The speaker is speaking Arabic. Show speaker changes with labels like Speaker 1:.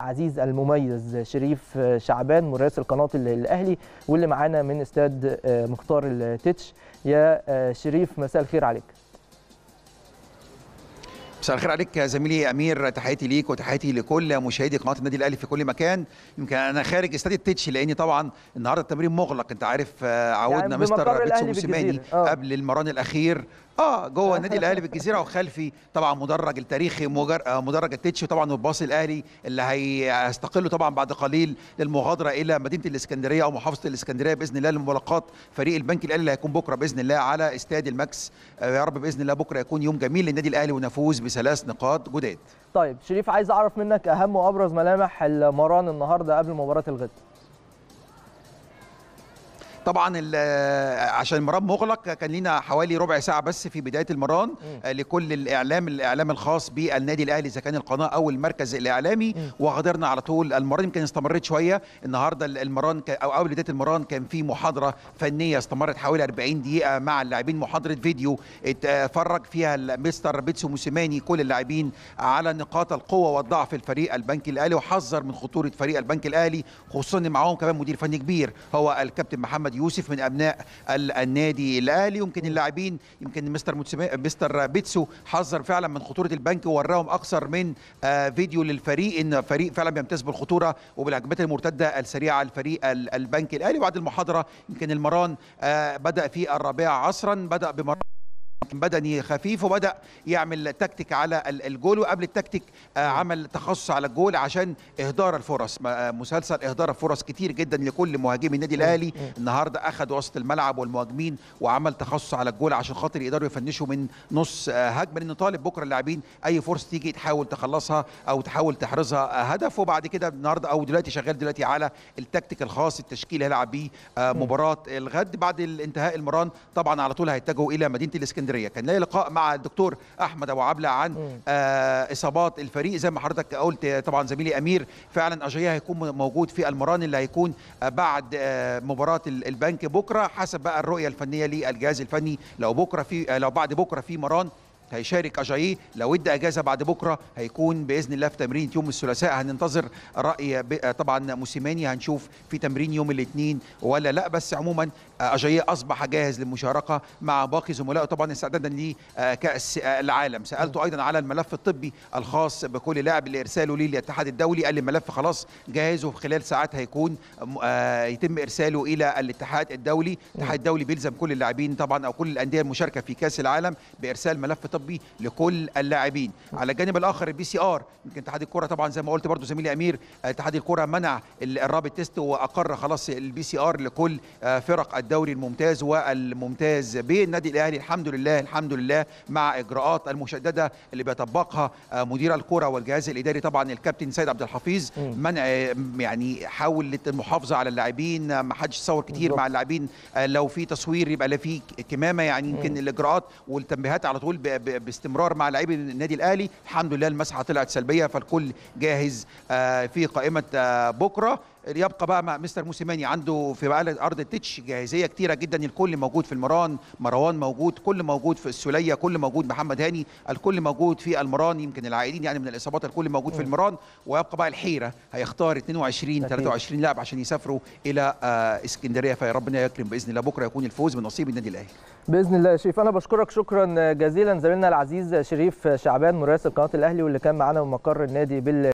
Speaker 1: عزيز المميز شريف شعبان مراسل قناه الاهلي واللي معانا من استاد آه، مختار التتش يا آه، شريف مساء الخير عليك
Speaker 2: مساء الخير عليك يا زميلي امير تحياتي ليك وتحياتي لكل مشاهدي قناه النادي الاهلي في كل مكان يمكن انا خارج استاد التتش لاني طبعا النهارده التمرين مغلق انت عارف آه، يعني عودنا يعني مستر بيتسو موسيماني آه. قبل المران الاخير اه جوه النادي الاهلي بالجزيره وخلفي طبعا مدرج التاريخي آه، مدرج التتش طبعا والباص الاهلي اللي هيستقله طبعا بعد قليل للمغادره الى مدينه الاسكندريه او محافظه الاسكندريه باذن الله لملاقات فريق البنك الاهلي اللي هيكون بكره باذن الله على استاد الماكس يا رب باذن الله بكره يكون يوم جميل للنادي الاهلي ونفوز بسبب ثلاث نقاط جداد
Speaker 1: طيب شريف عايز اعرف منك اهم وابرز ملامح المران النهارده قبل مباراه الغد
Speaker 2: طبعا عشان المران مغلق كان لينا حوالي ربع ساعه بس في بدايه المران آه، لكل الاعلام الاعلام الخاص بالنادي الاهلي اذا كان القناه او المركز الاعلامي وغادرنا على طول المران يمكن استمرت شويه النهارده المران او قبل بدايه المران كان في محاضره فنيه استمرت حوالي 40 دقيقه مع اللاعبين محاضره فيديو اتفرج فيها مستر بيتسو موسيماني كل اللاعبين على نقاط القوه والضعف الفريق البنك الاهلي وحذر من خطوره فريق البنك الاهلي خصوصا ان معاهم كمان مدير فني كبير هو الكابتن محمد يوسف من ابناء النادي الاهلي يمكن اللاعبين يمكن مستر مستر بيتسو حذر فعلا من خطوره البنك ووراهم اكثر من آه، فيديو للفريق ان فريق فعلا بيمتاز بالخطوره وبالهجمات المرتده السريعه لفريق البنك الاهلي وبعد المحاضره يمكن المران آه، بدا في الرابعه عصرا بدا بمران بدني خفيف وبدا يعمل تكتيك على الجول وقبل التكتيك آه، عمل تخصص على الجول عشان اهدار الفرص آه، مسلسل اهدار الفرص كتير جدا لكل مهاجمي النادي الاهلي النهارده اخذ وسط الملعب والمهاجمين وعمل تخصص على الجول عشان خاطر يقدروا يفنشوا من نص آه، هجمه لان طالب بكره اللاعبين اي فرصه تيجي تحاول تخلصها او تحاول تحرزها هدف وبعد كده النهارده او دلوقتي شغال دلوقتي على التكتيك الخاص التشكيل هيلعب بيه مباراه الغد بعد انتهاء المران طبعا على طول هيتجهوا الى مدينه الاسكندريه الجمهوريه كان لي لقاء مع الدكتور احمد ابو عبله عن آه اصابات الفريق زي ما حضرتك قلت آه، طبعا زميلي امير فعلا اجيا هيكون موجود في المران اللي هيكون آه، بعد آه مباراه البنك بكره حسب بقى الرؤيه الفنيه للجهاز الفني لو بكره في آه، لو بعد بكره في مران هيشارك اجاييه لو ادى اجازه بعد بكره هيكون باذن الله في تمرين يوم الثلاثاء هننتظر راي طبعا موسيماني هنشوف في تمرين يوم الاثنين ولا لا بس عموما اجاييه اصبح جاهز للمشاركه مع باقي زملائه طبعا استعدادا لكاس العالم سالته ايضا على الملف الطبي الخاص بكل لاعب اللي ارساله لي للاتحاد الدولي قال لي الملف خلاص جاهز وخلال ساعات هيكون آه، يتم ارساله الى الاتحاد الدولي الاتحاد الدولي بيلزم كل اللاعبين طبعا او كل الانديه المشاركه في كاس العالم بارسال ملف طبي بيخطط بيه لكل اللاعبين على الجانب الاخر البي سي ار يمكن اتحاد الكره طبعا زي ما قلت برضو زميلي امير اتحاد الكره منع الرابط تيست واقر خلاص البي سي ار لكل آه، فرق الدوري الممتاز والممتاز بالنادي الاهلي الحمد لله الحمد لله مع اجراءات المشدده اللي بيطبقها آه، مدير الكره والجهاز الاداري طبعا الكابتن سيد عبد الحفيظ منع آه، يعني حاول المحافظه على اللاعبين ما حدش صور كتير مع اللاعبين لو في تصوير يبقى لا في كمامه يعني يمكن الاجراءات والتنبيهات على طول باستمرار مع لاعبي النادي الاهلي الحمد لله المسحه طلعت سلبيه فالكل جاهز آه، في قائمه آه، بكره يبقى بقى مع مستر موسيماني عنده في ارض التتش جاهزيه كتيره جدا الكل موجود في المران مروان موجود كل موجود في السوليه كل موجود محمد هاني الكل موجود في المران يمكن العائدين يعني من الاصابات الكل موجود في المران ويبقى بقى الحيره هيختار 22 23 لاعب عشان يسافروا الى آه، اسكندريه فربنا يكرم باذن الله بكره يكون الفوز من نصيب النادي الاهلي
Speaker 1: باذن الله يا شريف انا بشكرك شكرا جزيلا زميلنا العزيز شريف شعبان مراسل قناه الاهلي واللي كان معانا من مقر النادي بال